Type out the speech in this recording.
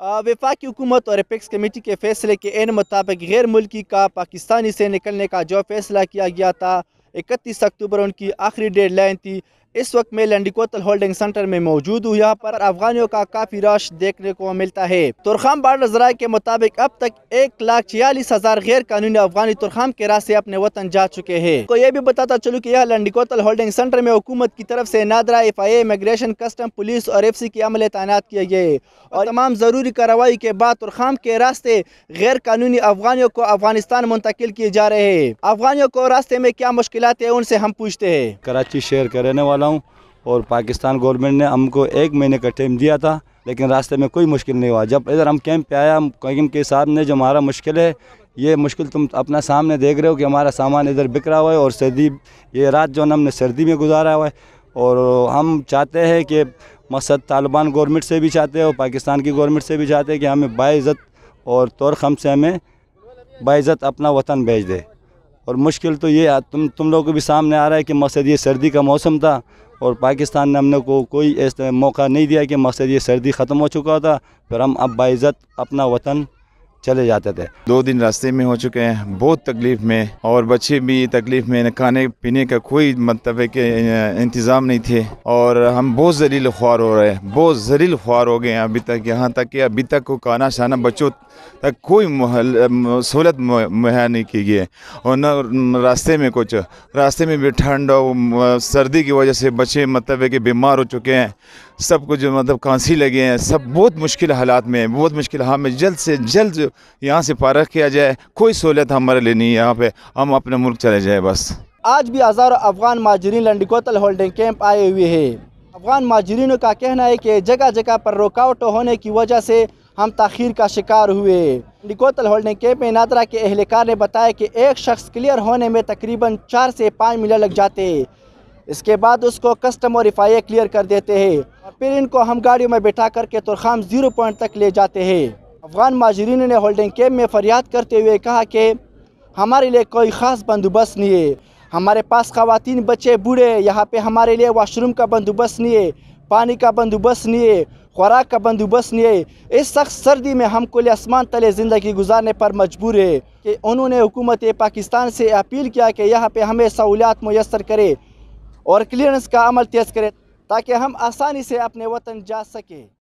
वफाक हुकूमत और apex committee के फैसले के एन मुताबिक गैर मुल्की का पाकिस्तानी से निकलने का जो फैसला किया गया था इकतीस अक्टूबर उनकी आखिरी डेड लाइन थी इस वक्त मैं लंडिकोतल होल्डिंग सेंटर में मौजूद हूँ यहाँ पर अफगानियों का काफी रश देखने को मिलता है तुरखाम बार्डर जराये के मुताबिक अब तक एक लाख छियालीस हजार गैर कानूनी अफगानी तुरखाम के रास्ते अपने वतन जा चुके हैं तो ये भी बताता चलू की यह लंडिकोतल होल्डिंग सेंटर में हुकूमत की तरफ ऐसी NADRA F I immigration custom police और एफ सी के अमले तैनात किए गए और तमाम जरूरी कार्रवाई के बाद तुरखाम के रास्ते गैर कानूनी अफगानियों को अफगानिस्तान मुंतकिल किए जा रहे हैं अफगानियों को रास्ते में क्या मुश्किल है उनसे हम पूछते हैं कराची शहर का रहने वाला रहा हूँ और पाकिस्तान गवर्नमेंट ने हमको एक महीने का टाइम दिया था लेकिन रास्ते में कोई मुश्किल नहीं हुआ जब इधर हम कैंप पे आया कैम के सामने जो हमारा मुश्किल है ये मुश्किल तुम अपना सामने देख रहे हो कि हमारा सामान इधर बिक रहा हुआ है और सर्दी ये रात जो हमने सर्दी में गुजारा हुआ है और हम चाहते हैं कि मकसद तालिबान गवर्नमेंट से भी चाहते हैं और पाकिस्तान की गवर्नमेंट से भी चाहते हैं कि हमें बाज़त और तौर खम से हमें बाज़त अपना वतन भेज दे और मुश्किल तो ये तुम तुम लोगों को भी सामने आ रहा है कि मकसद ये सर्दी का मौसम था और पाकिस्तान ने हमने को कोई ऐसा मौका नहीं दिया कि मकसद ये सर्दी ख़त्म हो चुका था फिर हम अब बाइज़त अपना वतन चले जाते थे दो दिन रास्ते में हो चुके हैं बहुत तकलीफ में और बच्चे भी तकलीफ में खाने पीने का कोई मतलब के इंतज़ाम नहीं थे और हम बहुत जरील ख्वार हो रहे हैं बहुत जलील ख्वार हो गए हैं अभी तक यहाँ तक कि अभी तक को खाना शाना बच्चों तक कोई सहूलत मुहैया नहीं की गई है और न रास्ते में कुछ रास्ते में भी ठंड और सर्दी की वजह से बच्चे मतलब के कि बीमार हो चुके हैं सबको जो मतलब कांसी लगे हैं सब बहुत मुश्किल हालात में हैं बहुत मुश्किल हाल में जल्द से जल्द यहाँ से पारा किया जाए कोई सहूलत हमारे लिए नहीं है यहाँ पे हम अपने मुल्क चले जाए बस आज भी हज़ारों अफगान माजरीन लंडिकोतल होल्डिंग कैंप आए हुए हैं अफगान माजरीनों का कहना है कि जगह जगह पर रुकावट होने की वजह से हम तखीर का शिकार हुए लंडिकोतल होल्डिंग कैंप में नादरा के एहलकार ने बताया कि एक शख्स क्लियर होने में तकरीबन चार से पाँच मिनट लग जाते इसके बाद उसको कस्टम और एफ क्लियर कर देते हैं फिर इनको हम गाड़ियों में बैठा करके तुरखाम ज़ीरो पॉइंट तक ले जाते हैं अफगान माजरीन ने होल्डिंग कैम्प में फरियाद करते हुए कहा कि हमारे लिए कोई ख़ास बंदोबस्त नहीं है हमारे पास खातन बच्चे बूढ़े यहाँ पे हमारे लिए वाशरूम का बंदोबस्त नहीं है पानी का बंदोबस्त नहीं है खुराक का बंदोबस्त नहीं है इस सख्त सर्दी में हम कुल आसमान तले ज़िंदगी गुजारने पर मजबूर है कि उन्होंने हुकूमत पाकिस्तान से अपील किया कि यहाँ पे हमें सहूलियात मैसर करे और क्लियरेंस का अमल तेज़ करें ताकि हम आसानी से अपने वतन जा सकें